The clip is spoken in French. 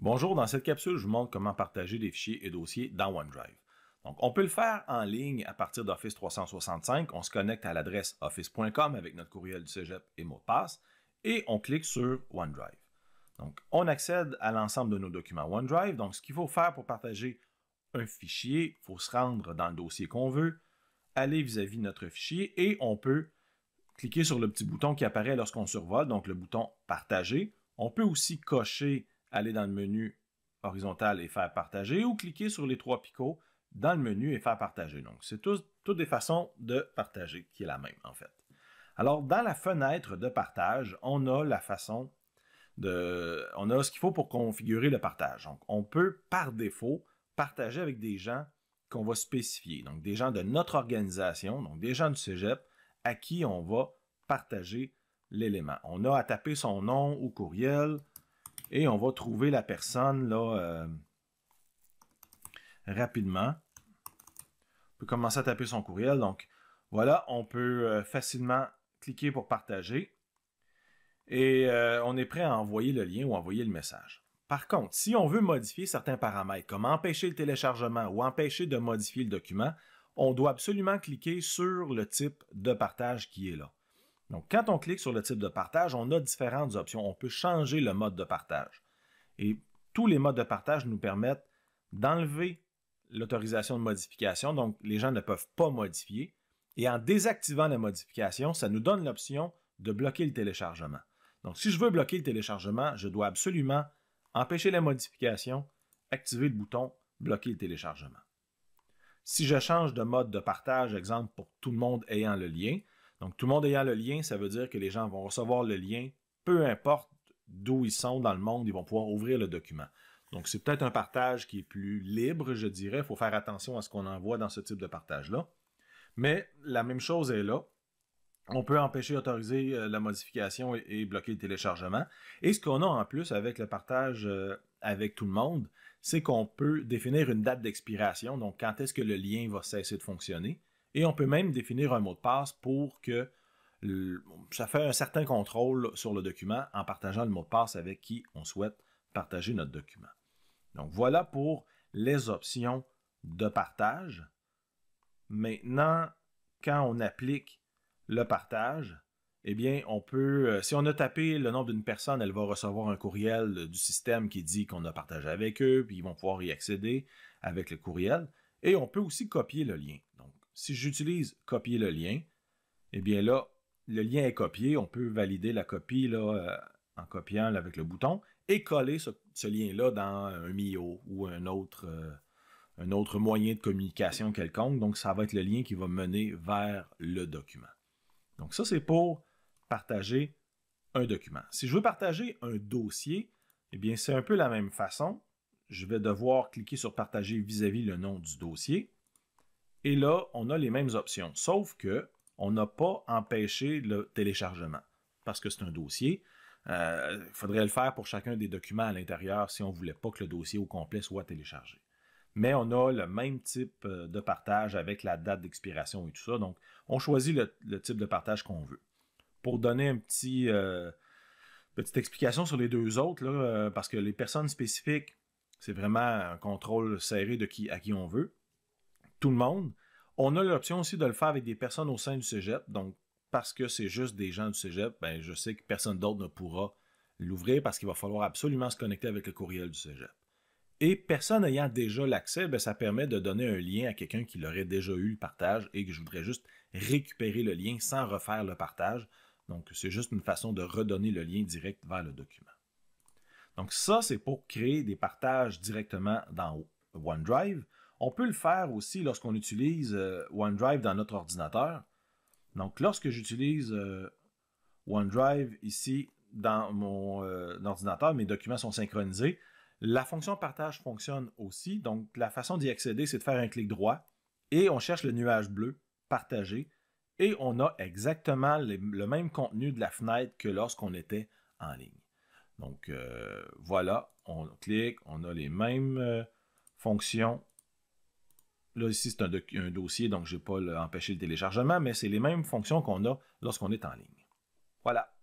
Bonjour, dans cette capsule, je vous montre comment partager des fichiers et dossiers dans OneDrive. Donc, on peut le faire en ligne à partir d'Office 365. On se connecte à l'adresse office.com avec notre courriel du cégep et mot de passe et on clique sur OneDrive. Donc, on accède à l'ensemble de nos documents OneDrive. Donc, ce qu'il faut faire pour partager un fichier, il faut se rendre dans le dossier qu'on veut, aller vis-à-vis -vis notre fichier et on peut cliquer sur le petit bouton qui apparaît lorsqu'on survole, donc le bouton partager. On peut aussi cocher aller dans le menu horizontal et faire partager ou cliquer sur les trois picots dans le menu et faire partager. Donc, c'est toutes des façons de partager qui est la même en fait. Alors, dans la fenêtre de partage, on a la façon de. On a ce qu'il faut pour configurer le partage. Donc, on peut par défaut partager avec des gens qu'on va spécifier. Donc, des gens de notre organisation, donc des gens du cégep à qui on va partager l'élément. On a à taper son nom ou courriel, et on va trouver la personne là euh, rapidement. On peut commencer à taper son courriel. Donc voilà, on peut euh, facilement cliquer pour partager. Et euh, on est prêt à envoyer le lien ou envoyer le message. Par contre, si on veut modifier certains paramètres, comme empêcher le téléchargement ou empêcher de modifier le document, on doit absolument cliquer sur le type de partage qui est là. Donc, quand on clique sur le type de partage, on a différentes options. On peut changer le mode de partage. Et tous les modes de partage nous permettent d'enlever l'autorisation de modification. Donc, les gens ne peuvent pas modifier. Et en désactivant la modification, ça nous donne l'option de bloquer le téléchargement. Donc, si je veux bloquer le téléchargement, je dois absolument empêcher la modification, activer le bouton bloquer le téléchargement. Si je change de mode de partage, exemple pour tout le monde ayant le lien, donc, tout le monde ayant le lien, ça veut dire que les gens vont recevoir le lien, peu importe d'où ils sont dans le monde, ils vont pouvoir ouvrir le document. Donc, c'est peut-être un partage qui est plus libre, je dirais. Il faut faire attention à ce qu'on envoie dans ce type de partage-là. Mais la même chose est là. On peut empêcher, autoriser euh, la modification et, bloquer le téléchargement. Et ce qu'on a en plus avec le partage euh, avec tout le monde, c'est qu'on peut définir une date d'expiration. Donc, quand est-ce que le lien va cesser de fonctionner? Et on peut même définir un mot de passe pour que ça fait un certain contrôle sur le document en partageant le mot de passe avec qui on souhaite partager notre document. Donc voilà pour les options de partage. Maintenant, quand on applique le partage, eh bien, on peut, euh, si on a tapé le nom d'une personne, elle va recevoir un courriel du système qui dit qu'on a partagé avec eux, puis ils vont pouvoir y accéder avec le courriel. Et on peut aussi copier le lien. Donc, si j'utilise copier le lien, eh bien là, le lien est copié. On peut valider la copie là, euh, en copiant avec le bouton et coller ce, lien-là dans un Mio ou un autre, euh, un autre moyen de communication quelconque. Donc, ça va être le lien qui va mener vers le document. Donc, ça, c'est pour partager un document. Si je veux partager un dossier, eh bien, c'est un peu la même façon. Je vais devoir cliquer sur Partager vis à -vis le nom du dossier. Et là, on a les mêmes options, sauf que on n'a pas empêché le téléchargement parce que c'est un dossier. Euh, il faudrait le faire pour chacun des documents à l'intérieur si on ne voulait pas que le dossier au complet soit téléchargé. Mais on a le même type euh, de partage avec la date d'expiration et tout ça. Donc, on choisit le, type de partage qu'on veut. Pour donner une petit, euh, petite explication sur les deux autres, parce que les personnes spécifiques, c'est vraiment un contrôle serré de qui, à qui on veut le monde. On a l'option aussi de le faire avec des personnes au sein du cégep. Donc, parce que c'est juste des gens du cégep, ben, je sais que personne d'autre ne pourra l'ouvrir parce qu'il va falloir absolument se connecter avec le courriel du cégep. Et personne ayant déjà l'accès, ben, ça permet de donner un lien à quelqu'un qui l'aurait déjà eu le partage et que je voudrais juste récupérer le lien sans refaire le partage. Donc, c'est juste une façon de redonner le lien direct vers le document. Donc, ça, c'est pour créer des partages directement dans OneDrive. On peut le faire aussi lorsqu'on utilise euh, OneDrive dans notre ordinateur. Donc, lorsque j'utilise euh, OneDrive ici dans mon euh, ordinateur, mes documents sont synchronisés. La fonction partage fonctionne aussi. Donc, la façon d'y accéder, c'est de faire un clic droit et on cherche le nuage bleu, partagé. et on a exactement le même contenu de la fenêtre que lorsqu'on était en ligne. Donc, voilà, on clique, on a les mêmes fonctions Là, ici, c'est un, dossier, donc je n'ai pas empêché le téléchargement, mais c'est les mêmes fonctions qu'on a lorsqu'on est en ligne. Voilà.